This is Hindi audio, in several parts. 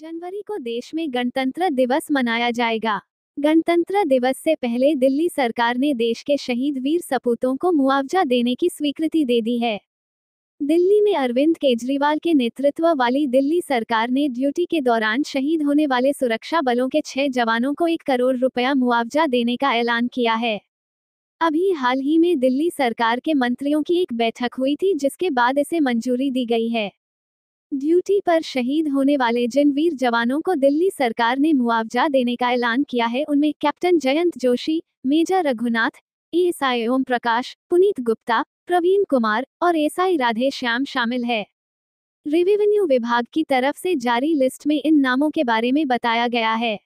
जनवरी को देश में गणतंत्र दिवस मनाया जाएगा गणतंत्र दिवस से पहले दिल्ली सरकार ने देश के शहीद वीर सपूतों को मुआवजा देने की स्वीकृति दे दी है दिल्ली में अरविंद केजरीवाल के नेतृत्व वाली दिल्ली सरकार ने ड्यूटी के दौरान शहीद होने वाले सुरक्षा बलों के छह जवानों को एक करोड़ रुपया मुआवजा देने का ऐलान किया है अभी हाल ही में दिल्ली सरकार के मंत्रियों की एक बैठक हुई थी जिसके बाद इसे मंजूरी दी गई है ड्यूटी पर शहीद होने वाले जिन वीर जवानों को दिल्ली सरकार ने मुआवजा देने का ऐलान किया है उनमें captain Jayant Joshi major Raghunath ASI Om Prakash Punit Gupta Pravin Kumar और एसआई राधे श्याम शामिल है रेवेन्यू विभाग की तरफ से जारी लिस्ट में इन नामों के बारे में बताया गया है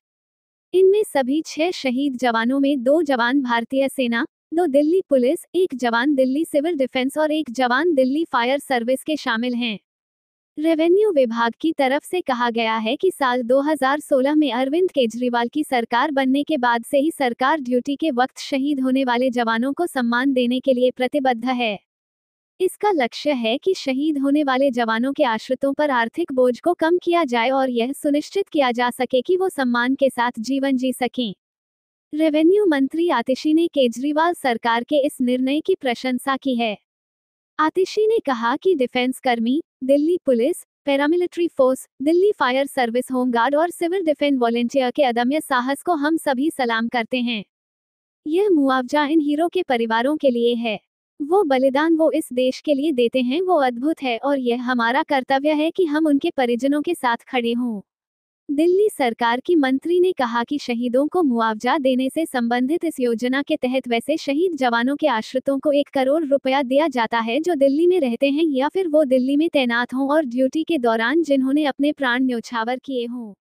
इनमें सभी छह शहीद जवानों में दो जवान भारतीय सेना दो दिल्ली पुलिस एक जवान दिल्ली सिविल डिफेंस और एक जवान दिल्ली फायर सर्विस के शामिल हैं रेवेन्यू विभाग की तरफ से कहा गया है कि साल 2016 में अरविंद केजरीवाल की सरकार बनने के बाद से ही सरकार ड्यूटी के वक्त शहीद होने वाले जवानों को सम्मान देने के लिए प्रतिबद्ध है इसका लक्ष्य है कि शहीद होने वाले जवानों के आश्रितों पर आर्थिक बोझ को कम किया जाए और यह सुनिश्चित किया जा सके कि वो सम्मान के साथ जीवन जी सकें रेवेन्यू मंत्री आतिशी ने केजरीवाल सरकार के इस निर्णय की प्रशंसा की है आतिशी ने कहा कि डिफेंस कर्मी Delhi police paramilitary force Delhi fire service home guard और सिविल डिफेंस वॉलेंटियर के अदम्य साहस को हम सभी सलाम करते हैं यह मुआवजा इन हीरो के परिवारों के लिए है वो बलिदान वो इस देश के लिए देते हैं वो अद्भुत है और यह हमारा कर्तव्य है कि हम उनके परिजनों के साथ खड़े हों दिल्ली सरकार की मंत्री ने कहा कि शहीदों को मुआवजा देने से संबंधित इस योजना के तहत वैसे शहीद जवानों के आश्रितों को एक करोड़ रुपया दिया जाता है जो दिल्ली में रहते हैं या फिर वो दिल्ली में तैनात हों और ड्यूटी के दौरान जिन्होंने अपने प्राण न्योछावर किए हों